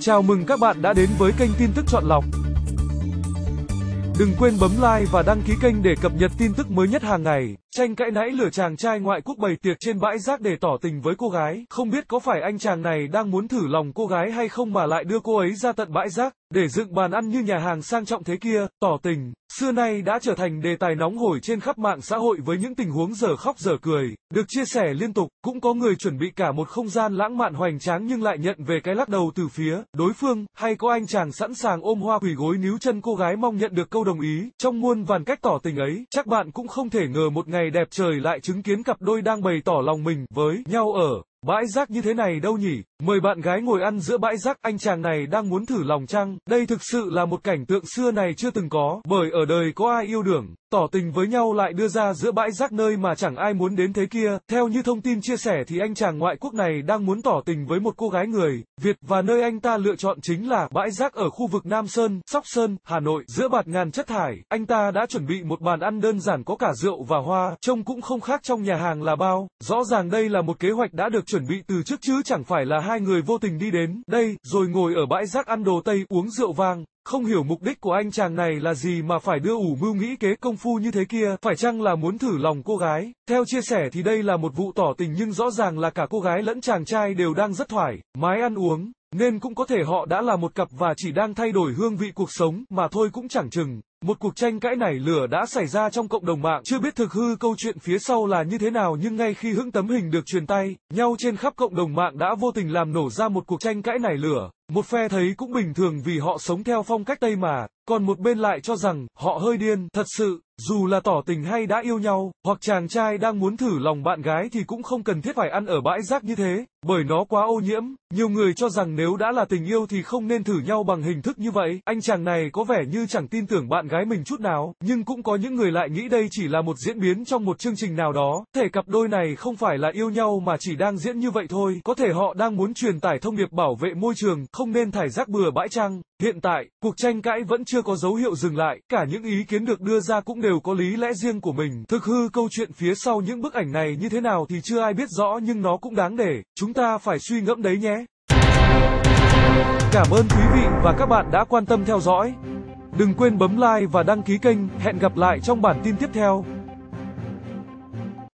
Chào mừng các bạn đã đến với kênh tin tức chọn lọc. Đừng quên bấm like và đăng ký kênh để cập nhật tin tức mới nhất hàng ngày. Tranh cãi nãy lửa chàng trai ngoại quốc bày tiệc trên bãi rác để tỏ tình với cô gái. Không biết có phải anh chàng này đang muốn thử lòng cô gái hay không mà lại đưa cô ấy ra tận bãi rác để dựng bàn ăn như nhà hàng sang trọng thế kia, tỏ tình xưa nay đã trở thành đề tài nóng hổi trên khắp mạng xã hội với những tình huống giờ khóc giờ cười, được chia sẻ liên tục, cũng có người chuẩn bị cả một không gian lãng mạn hoành tráng nhưng lại nhận về cái lắc đầu từ phía đối phương, hay có anh chàng sẵn sàng ôm hoa quỳ gối níu chân cô gái mong nhận được câu đồng ý, trong muôn vàn cách tỏ tình ấy, chắc bạn cũng không thể ngờ một ngày đẹp trời lại chứng kiến cặp đôi đang bày tỏ lòng mình với nhau ở Bãi rác như thế này đâu nhỉ? Mời bạn gái ngồi ăn giữa bãi rác anh chàng này đang muốn thử lòng trăng. Đây thực sự là một cảnh tượng xưa này chưa từng có, bởi ở đời có ai yêu đường tỏ tình với nhau lại đưa ra giữa bãi rác nơi mà chẳng ai muốn đến thế kia. Theo như thông tin chia sẻ thì anh chàng ngoại quốc này đang muốn tỏ tình với một cô gái người Việt và nơi anh ta lựa chọn chính là bãi rác ở khu vực Nam Sơn, Sóc Sơn, Hà Nội. Giữa bạt ngàn chất thải, anh ta đã chuẩn bị một bàn ăn đơn giản có cả rượu và hoa, trông cũng không khác trong nhà hàng là bao. Rõ ràng đây là một kế hoạch đã được chuẩn bị từ trước chứ chẳng phải là hai người vô tình đi đến đây rồi ngồi ở bãi rác ăn đồ Tây uống rượu vang. Không hiểu mục đích của anh chàng này là gì mà phải đưa ủ mưu nghĩ kế công phu như thế kia, phải chăng là muốn thử lòng cô gái? Theo chia sẻ thì đây là một vụ tỏ tình nhưng rõ ràng là cả cô gái lẫn chàng trai đều đang rất thoải, mái ăn uống, nên cũng có thể họ đã là một cặp và chỉ đang thay đổi hương vị cuộc sống mà thôi cũng chẳng chừng. Một cuộc tranh cãi nảy lửa đã xảy ra trong cộng đồng mạng, chưa biết thực hư câu chuyện phía sau là như thế nào nhưng ngay khi hững tấm hình được truyền tay, nhau trên khắp cộng đồng mạng đã vô tình làm nổ ra một cuộc tranh cãi nảy lửa. Một phe thấy cũng bình thường vì họ sống theo phong cách Tây mà, còn một bên lại cho rằng họ hơi điên, thật sự, dù là tỏ tình hay đã yêu nhau, hoặc chàng trai đang muốn thử lòng bạn gái thì cũng không cần thiết phải ăn ở bãi rác như thế, bởi nó quá ô nhiễm. Nhiều người cho rằng nếu đã là tình yêu thì không nên thử nhau bằng hình thức như vậy. Anh chàng này có vẻ như chẳng tin tưởng bạn gái mình chút nào, nhưng cũng có những người lại nghĩ đây chỉ là một diễn biến trong một chương trình nào đó, thể cặp đôi này không phải là yêu nhau mà chỉ đang diễn như vậy thôi, có thể họ đang muốn truyền tải thông điệp bảo vệ môi trường, không nên thải rác bừa bãi chăng. Hiện tại, cuộc tranh cãi vẫn chưa có dấu hiệu dừng lại, cả những ý kiến được đưa ra cũng đều có lý lẽ riêng của mình. Thực hư câu chuyện phía sau những bức ảnh này như thế nào thì chưa ai biết rõ nhưng nó cũng đáng để, chúng ta phải suy ngẫm đấy nhé. Cảm ơn quý vị và các bạn đã quan tâm theo dõi. Đừng quên bấm like và đăng ký kênh. Hẹn gặp lại trong bản tin tiếp theo.